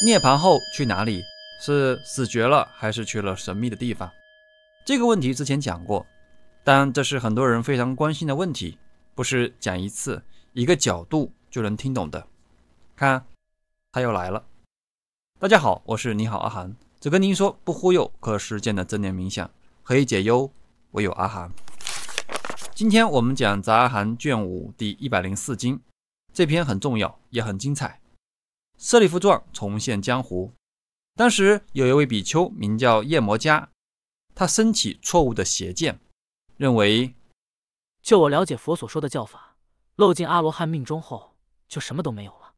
涅槃后去哪里？是死绝了，还是去了神秘的地方？这个问题之前讲过，但这是很多人非常关心的问题，不是讲一次一个角度就能听懂的。看，他又来了。大家好，我是你好阿寒，只跟您说不忽悠，可实践的正念冥想，可以解忧，唯有阿寒。今天我们讲《杂阿含》卷五第一百零四经，这篇很重要，也很精彩。舍利弗状重现江湖。当时有一位比丘名叫夜魔迦，他升起错误的邪见，认为就我了解佛所说的教法，漏尽阿罗汉命中后就什么都没有了。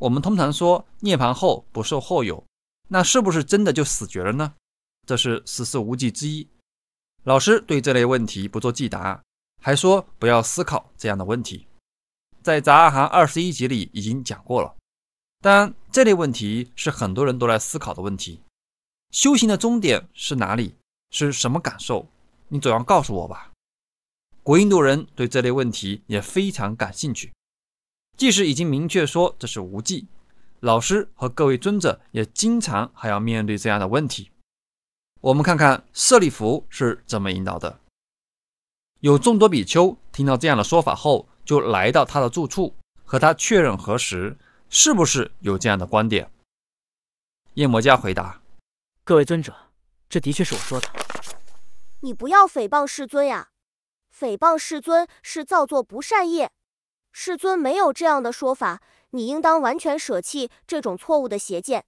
我们通常说涅槃后不受后有，那是不是真的就死绝了呢？这是十四无忌之一。老师对这类问题不做记答，还说不要思考这样的问题。在杂阿含二十一集里已经讲过了。当然，这类问题是很多人都来思考的问题。修行的终点是哪里？是什么感受？你总要告诉我吧。古印度人对这类问题也非常感兴趣。即使已经明确说这是无忌，老师和各位尊者也经常还要面对这样的问题。我们看看舍利弗是怎么引导的。有众多比丘听到这样的说法后，就来到他的住处，和他确认核实。是不是有这样的观点？夜魔家回答：“各位尊者，这的确是我说的。你不要诽谤世尊呀！诽谤世尊是造作不善业，世尊没有这样的说法。你应当完全舍弃这种错误的邪见。”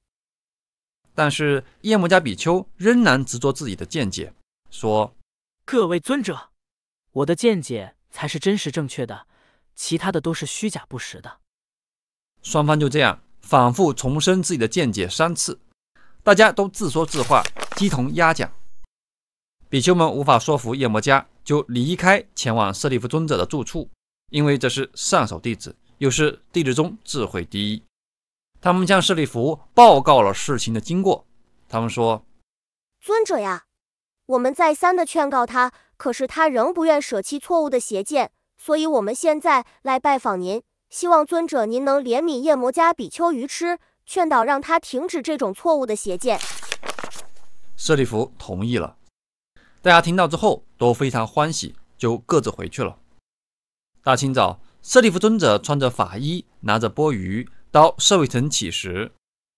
但是夜魔家比丘仍然执着自己的见解，说：“各位尊者，我的见解才是真实正确的，其他的都是虚假不实的。”双方就这样反复重申自己的见解三次，大家都自说自话，鸡同鸭讲。比丘们无法说服夜魔家，就离开前往舍利弗尊者的住处，因为这是上首弟子，又是弟子中智慧第一。他们向舍利弗报告了事情的经过。他们说：“尊者呀，我们再三的劝告他，可是他仍不愿舍弃错误的邪见，所以我们现在来拜访您。”希望尊者您能怜悯夜魔家比丘愚痴，劝导让他停止这种错误的邪见。舍利弗同意了，大家听到之后都非常欢喜，就各自回去了。大清早，舍利弗尊者穿着法衣，拿着钵盂到舍卫城乞食，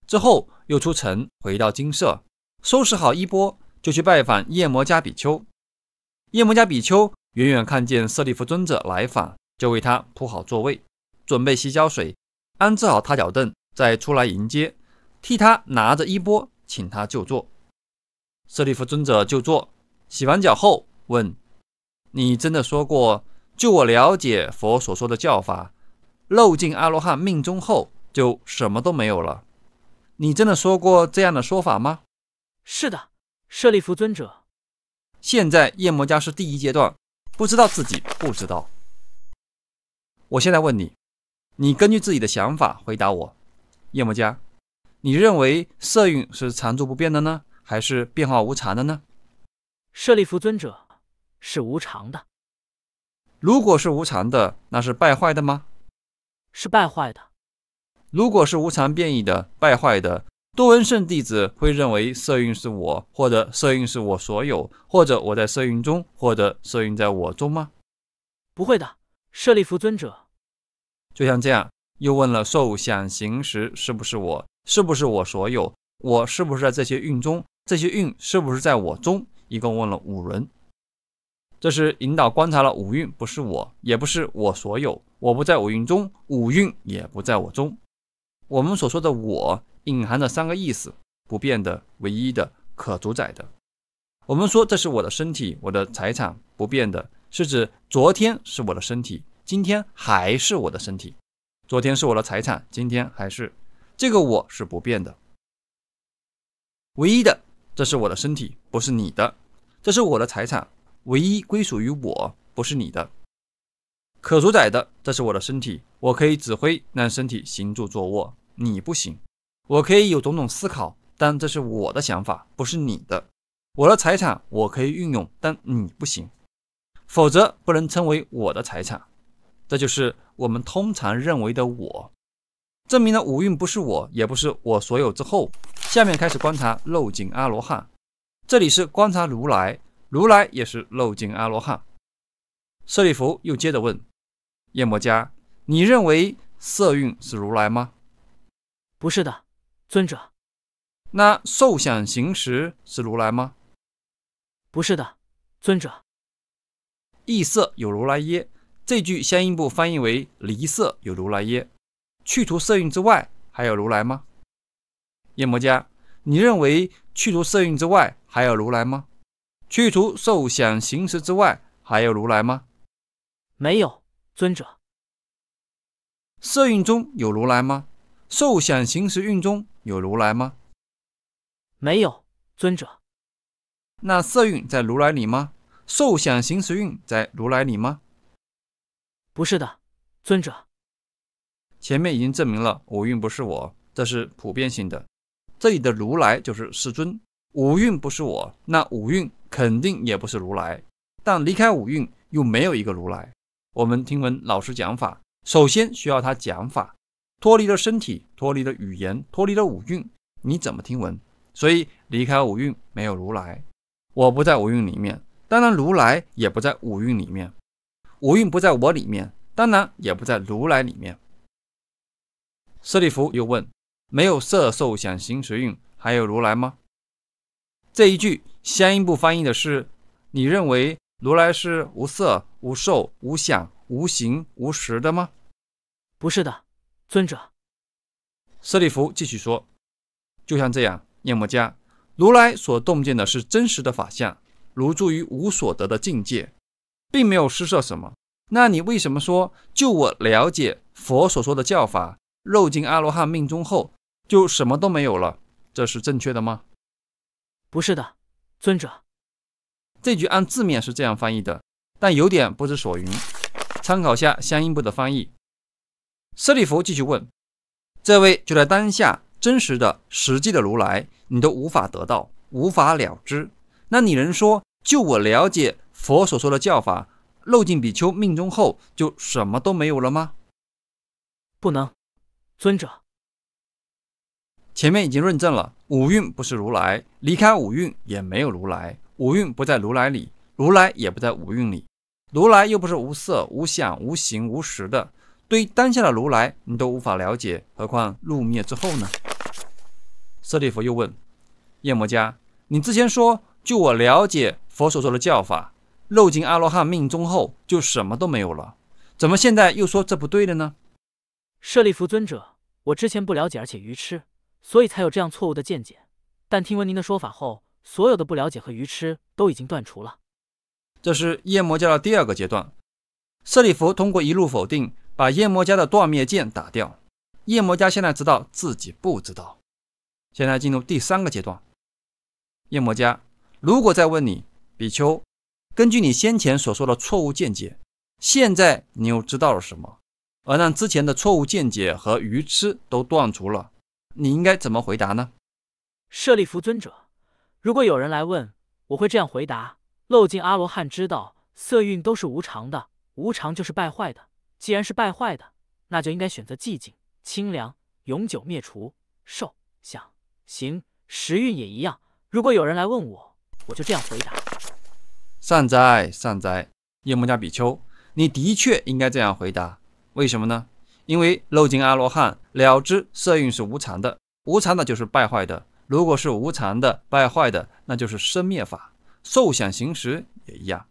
之后又出城回到精舍，收拾好衣钵，就去拜访夜魔家比丘。夜魔家比丘远远看见舍利弗尊者来访，就为他铺好座位。准备洗脚水，安置好踏脚凳，再出来迎接，替他拿着衣钵，请他就坐。舍利弗尊者就坐，洗完脚后问：“你真的说过？就我了解佛所说的教法，漏尽阿罗汉命中后就什么都没有了。你真的说过这样的说法吗？”“是的，舍利弗尊者。现在夜魔家是第一阶段，不知道自己不知道。我现在问你。”你根据自己的想法回答我，叶摩迦，你认为色蕴是常住不变的呢，还是变化无常的呢？舍利弗尊者是无常的。如果是无常的，那是败坏的吗？是败坏的。如果是无常变异的败坏的，多闻圣弟子会认为色蕴是我，或者色蕴是我所有，或者我在色蕴中，或者色蕴在我中吗？不会的，舍利弗尊者。就像这样，又问了受想行识是不是我，是不是我所有，我是不是在这些运中，这些运是不是在我中，一共问了五轮。这是引导观察了五运，不是我，也不是我所有，我不在五运中，五运也不在我中。我们所说的“我”隐含着三个意思：不变的、唯一的、可主宰的。我们说这是我的身体，我的财产，不变的是指昨天是我的身体。今天还是我的身体，昨天是我的财产，今天还是这个我是不变的，唯一的，这是我的身体，不是你的，这是我的财产，唯一归属于我，不是你的，可主宰的，这是我的身体，我可以指挥让身体行住坐卧，你不行，我可以有种种思考，但这是我的想法，不是你的，我的财产我可以运用，但你不行，否则不能称为我的财产。这就是我们通常认为的我，证明了五蕴不是我，也不是我所有。之后，下面开始观察漏尽阿罗汉。这里是观察如来，如来也是漏尽阿罗汉。舍利弗又接着问：夜魔家，你认为色蕴是如来吗？不是的，尊者。那受想行识是如来吗？不是的，尊者。异色有如来耶？这句相应部翻译为离色有如来耶？去除色蕴之外还有如来吗？夜魔家，你认为去除色蕴之外还有如来吗？去除受想行识之外还有如来吗？没有，尊者。色蕴中有如来吗？受想行识蕴中有如来吗？没有，尊者。那色蕴在如来里吗？受想行识蕴在如来里吗？不是的，尊者。前面已经证明了五蕴不是我，这是普遍性的。这里的如来就是世尊，五蕴不是我，那五蕴肯定也不是如来。但离开五蕴又没有一个如来。我们听闻老师讲法，首先需要他讲法，脱离了身体，脱离了语言，脱离了五蕴，你怎么听闻？所以离开五蕴没有如来。我不在五蕴里面，当然如来也不在五蕴里面。无蕴不在我里面，当然也不在如来里面。舍利弗又问：“没有色、受、想、行、识蕴，还有如来吗？”这一句相应部翻译的是：“你认为如来是无色、无受、无想、无形、无识的吗？”“不是的，尊者。”舍利弗继续说：“就像这样，念摩迦，如来所洞见的是真实的法相，如住于无所得的境界。”并没有施舍什么，那你为什么说，就我了解佛所说的教法，肉进阿罗汉命中后就什么都没有了？这是正确的吗？不是的，尊者，这句按字面是这样翻译的，但有点不知所云，参考下相应部的翻译。舍利弗继续问，这位就在当下真实的实际的如来，你都无法得到，无法了知。那你能说，就我了解？佛所说的教法，漏尽比丘命中后就什么都没有了吗？不能，尊者。前面已经论证了，五蕴不是如来，离开五蕴也没有如来，五蕴不在如来里，如来也不在五蕴里，如来又不是无色、无想、无形、无实的。对于当下的如来，你都无法了解，何况入灭之后呢？舍利弗又问：夜魔家，你之前说，据我了解，佛所说的教法。肉尽阿罗汉命中后就什么都没有了，怎么现在又说这不对了呢？舍利弗尊者，我之前不了解，而且愚痴，所以才有这样错误的见解。但听闻您的说法后，所有的不了解和愚痴都已经断除了。这是夜魔家的第二个阶段。舍利弗通过一路否定，把夜魔家的断灭剑打掉。夜魔家现在知道自己不知道。现在进入第三个阶段。夜魔家，如果再问你比丘。根据你先前所说的错误见解，现在你又知道了什么？而让之前的错误见解和愚痴都断除了，你应该怎么回答呢？舍利弗尊者，如果有人来问，我会这样回答：漏尽阿罗汉知道色蕴都是无常的，无常就是败坏的。既然是败坏的，那就应该选择寂静、清凉、永久灭除受想行识蕴也一样。如果有人来问我，我就这样回答。善哉，善哉，耶幕加比丘，你的确应该这样回答。为什么呢？因为漏尽阿罗汉了知色蕴是无常的，无常的就是败坏的。如果是无常的败坏的，那就是生灭法，受想行识也一样。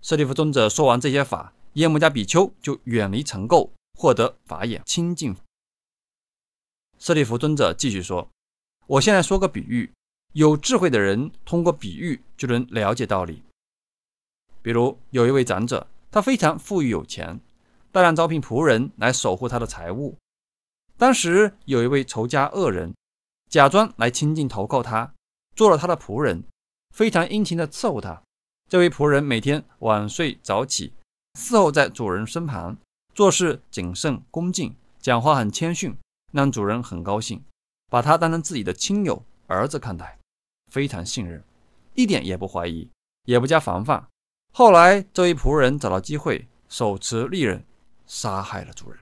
舍利弗尊者说完这些法，耶幕加比丘就远离尘垢，获得法眼清净。舍利弗尊者继续说：“我现在说个比喻，有智慧的人通过比喻就能了解道理。”比如有一位长者，他非常富裕有钱，大量招聘仆人来守护他的财物。当时有一位仇家恶人，假装来亲近投靠他，做了他的仆人，非常殷勤地伺候他。这位仆人每天晚睡早起，伺候在主人身旁，做事谨慎恭敬，讲话很谦逊，让主人很高兴，把他当成自己的亲友儿子看待，非常信任，一点也不怀疑，也不加防范。后来，这位仆人找到机会，手持利刃，杀害了主人。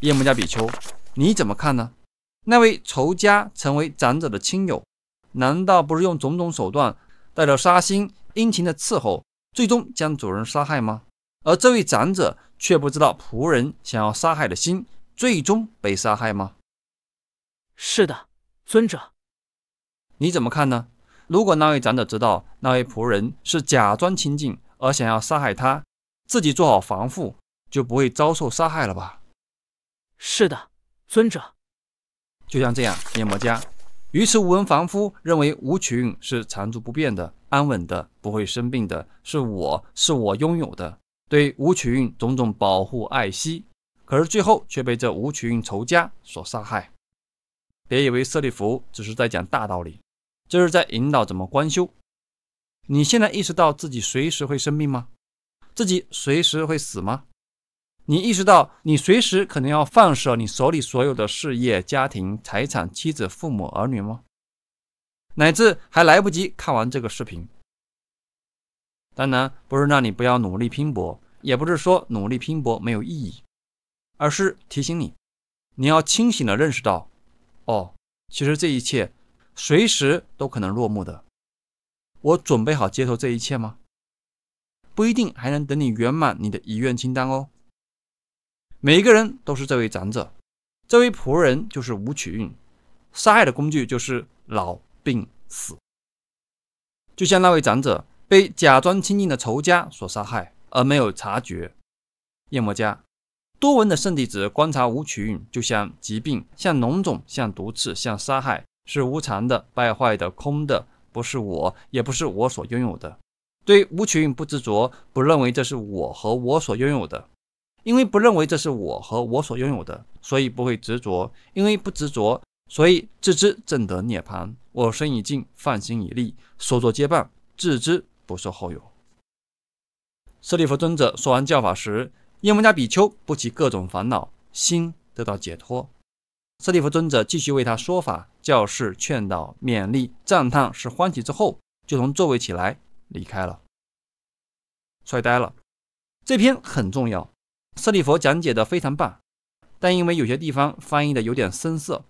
夜幕迦比丘，你怎么看呢？那位仇家成为长者的亲友，难道不是用种种手段，带着杀心，殷勤的伺候，最终将主人杀害吗？而这位长者却不知道仆人想要杀害的心，最终被杀害吗？是的，尊者，你怎么看呢？如果那位长者知道那位仆人是假装亲近而想要杀害他，自己做好防护，就不会遭受杀害了吧？是的，尊者。就像这样，夜魔家。于是吴文凡夫认为吴运是常住不变的、安稳的、不会生病的，是我是我拥有的对吴运种种保护爱惜，可是最后却被这吴运仇家所杀害。别以为舍利弗只是在讲大道理。这是在引导怎么关修。你现在意识到自己随时会生病吗？自己随时会死吗？你意识到你随时可能要放手你手里所有的事业、家庭、财产、妻子、父母、儿女吗？乃至还来不及看完这个视频。当然不是让你不要努力拼搏，也不是说努力拼搏没有意义，而是提醒你，你要清醒的认识到，哦，其实这一切。随时都可能落幕的，我准备好接受这一切吗？不一定，还能等你圆满你的遗愿清单哦。每一个人都是这位长者，这位仆人就是武曲运，杀害的工具就是老病死。就像那位长者被假装亲近的仇家所杀害而没有察觉。夜魔家，多闻的圣弟子观察武曲运，就像疾病，像脓肿，像毒刺，像杀害。是无常的、败坏的、空的，不是我，也不是我所拥有的。对无求不执着，不认为这是我和我所拥有的。因为不认为这是我和我所拥有的，所以不会执着。因为不执着，所以自知正得涅槃。我身已尽，放心已立，所作皆办，自知不受后有。舍利弗尊者说完教法时，耶摩迦比丘不起各种烦恼，心得到解脱。舍利弗尊者继续为他说法，教示、劝导、勉励、赞叹是欢喜之后，就从座位起来离开了。帅呆了！这篇很重要，舍利弗讲解的非常棒，但因为有些地方翻译的有点生涩，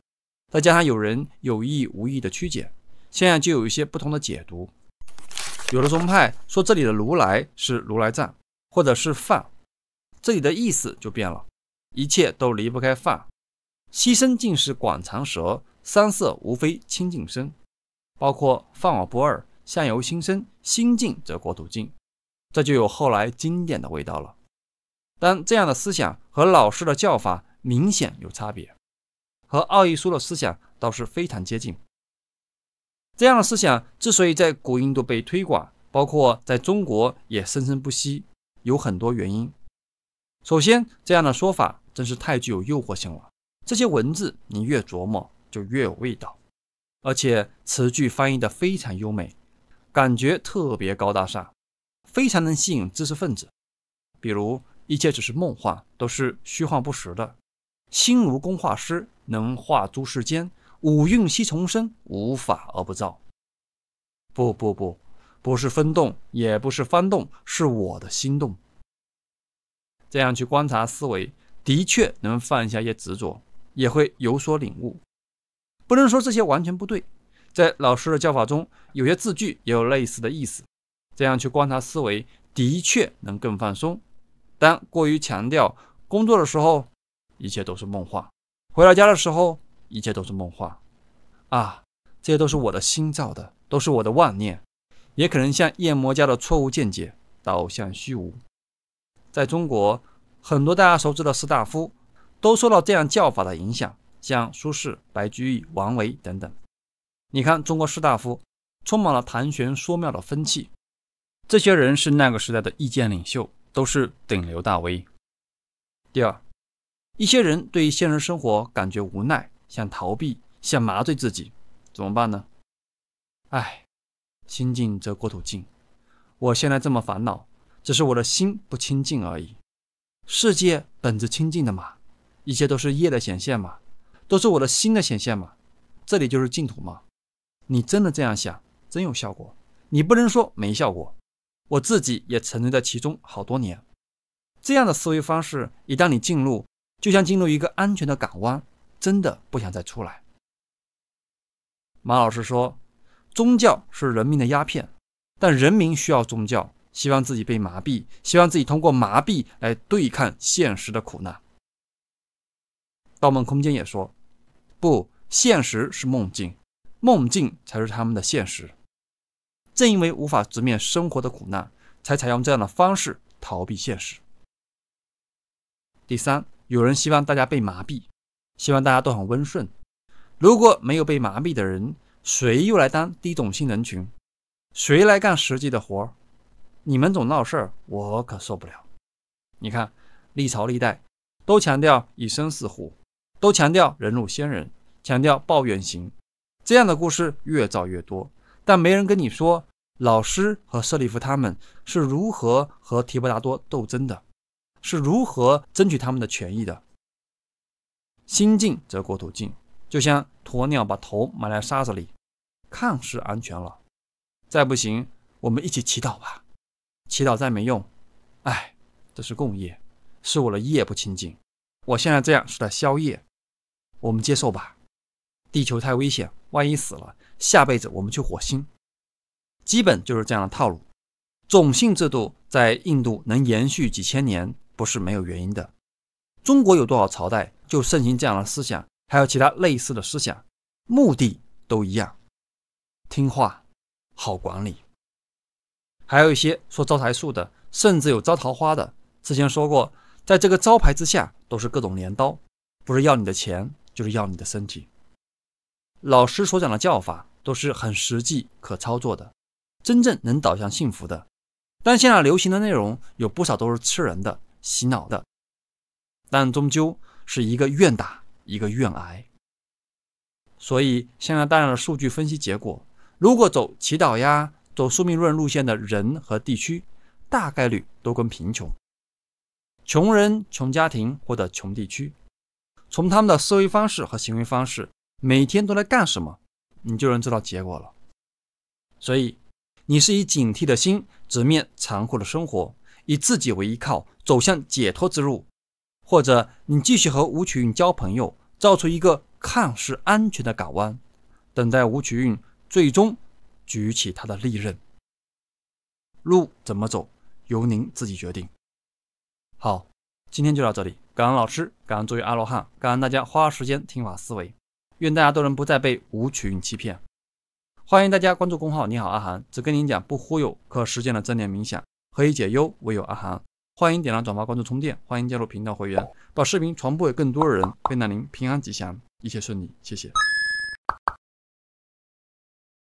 再加上有人有意无意的曲解，现在就有一些不同的解读。有的宗派说这里的如来是如来藏，或者是放，这里的意思就变了，一切都离不开放。牺牲尽是广长舌，三色无非清净身，包括饭我不二，相由心生，心静则国土静，这就有后来经典的味道了。但这样的思想和老师的教法明显有差别，和奥义书的思想倒是非常接近。这样的思想之所以在古印度被推广，包括在中国也生生不息，有很多原因。首先，这样的说法真是太具有诱惑性了。这些文字你越琢磨就越有味道，而且词句翻译的非常优美，感觉特别高大上，非常能吸引知识分子。比如一切只是梦幻，都是虚幻不实的。心如工画师，能画诸世间。五蕴悉从生，无法而不造。不不不，不是分动，也不是翻动，是我的心动。这样去观察思维，的确能放下一些执着。也会有所领悟，不能说这些完全不对。在老师的教法中，有些字句也有类似的意思。这样去观察思维，的确能更放松。但过于强调工作的时候，一切都是梦话；回到家的时候，一切都是梦话。啊，这些都是我的心造的，都是我的妄念，也可能像夜魔家的错误见解，导向虚无。在中国，很多大家熟知的士大夫。都受到这样叫法的影响，像苏轼、白居易、王维等等。你看，中国士大夫充满了谈玄说妙的风气。这些人是那个时代的意见领袖，都是顶流大 V。第二，一些人对现实生活感觉无奈，想逃避，想麻醉自己，怎么办呢？唉，心静则国土静。我现在这么烦恼，只是我的心不清静而已。世界本是清净的嘛。一切都是业的显现嘛，都是我的心的显现嘛，这里就是净土嘛。你真的这样想，真有效果。你不能说没效果。我自己也沉醉在其中好多年。这样的思维方式，一旦你进入，就像进入一个安全的港湾，真的不想再出来。马老师说，宗教是人民的鸦片，但人民需要宗教，希望自己被麻痹，希望自己通过麻痹来对抗现实的苦难。《盗梦空间》也说，不，现实是梦境，梦境才是他们的现实。正因为无法直面生活的苦难，才采用这样的方式逃避现实。第三，有人希望大家被麻痹，希望大家都很温顺。如果没有被麻痹的人，谁又来当低种姓人群？谁来干实际的活儿？你们总闹事儿，我可受不了。你看，历朝历代都强调以身饲虎。都强调人如仙人，强调抱怨型，这样的故事越造越多，但没人跟你说，老师和舍利弗他们是如何和提婆达多斗争的，是如何争取他们的权益的。心静则国土静，就像鸵鸟把头埋在沙子里，看似安全了。再不行，我们一起祈祷吧。祈祷再没用，哎，这是共业，是我的业不清净，我现在这样是在消业。我们接受吧，地球太危险，万一死了，下辈子我们去火星，基本就是这样的套路。种姓制度在印度能延续几千年，不是没有原因的。中国有多少朝代就盛行这样的思想，还有其他类似的思想，目的都一样，听话好管理。还有一些说招财树的，甚至有招桃花的。之前说过，在这个招牌之下都是各种镰刀，不是要你的钱。就是要你的身体。老师所讲的教法都是很实际、可操作的，真正能导向幸福的。但现在流行的内容有不少都是吃人的、洗脑的。但终究是一个愿打，一个愿挨。所以，现在大量的数据分析结果，如果走祈祷呀、走宿命论路线的人和地区，大概率都跟贫穷、穷人、穷家庭或者穷地区。从他们的思维方式和行为方式，每天都来干什么，你就能知道结果了。所以，你是以警惕的心直面残酷的生活，以自己为依靠走向解脱之路，或者你继续和吴曲运交朋友，造出一个看似安全的港湾，等待吴曲运最终举起他的利刃。路怎么走，由您自己决定。好，今天就到这里。感恩老师，感恩作为阿罗汉，感恩大家花时间听法思维。愿大家都能不再被无欺骗。欢迎大家关注公号，你好阿涵，只跟您讲不忽悠，可实践的正念冥想，何以解忧，唯有阿涵。欢迎点赞、转发、关注、充电，欢迎加入频道会员，把视频传播给更多的人，愿让您平安吉祥，一切顺利。谢谢。